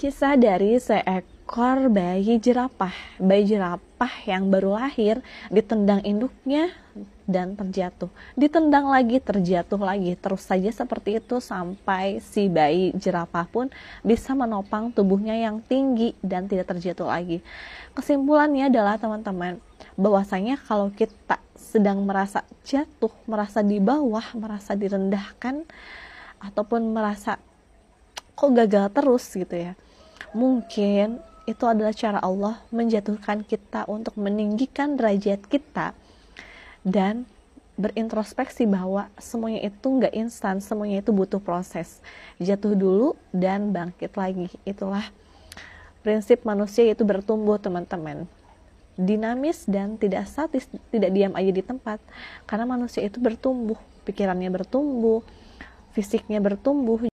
Kisah dari seekor bayi jerapah. Bayi jerapah yang baru lahir ditendang induknya dan terjatuh. Ditendang lagi, terjatuh lagi. Terus saja seperti itu sampai si bayi jerapah pun bisa menopang tubuhnya yang tinggi dan tidak terjatuh lagi. Kesimpulannya adalah teman-teman, bahwasanya kalau kita sedang merasa jatuh, merasa di bawah, merasa direndahkan, ataupun merasa kok gagal terus gitu ya mungkin itu adalah cara Allah menjatuhkan kita untuk meninggikan derajat kita dan berintrospeksi bahwa semuanya itu nggak instan, semuanya itu butuh proses. Jatuh dulu dan bangkit lagi. Itulah prinsip manusia itu bertumbuh, teman-teman. Dinamis dan tidak statis, tidak diam aja di tempat. Karena manusia itu bertumbuh, pikirannya bertumbuh, fisiknya bertumbuh,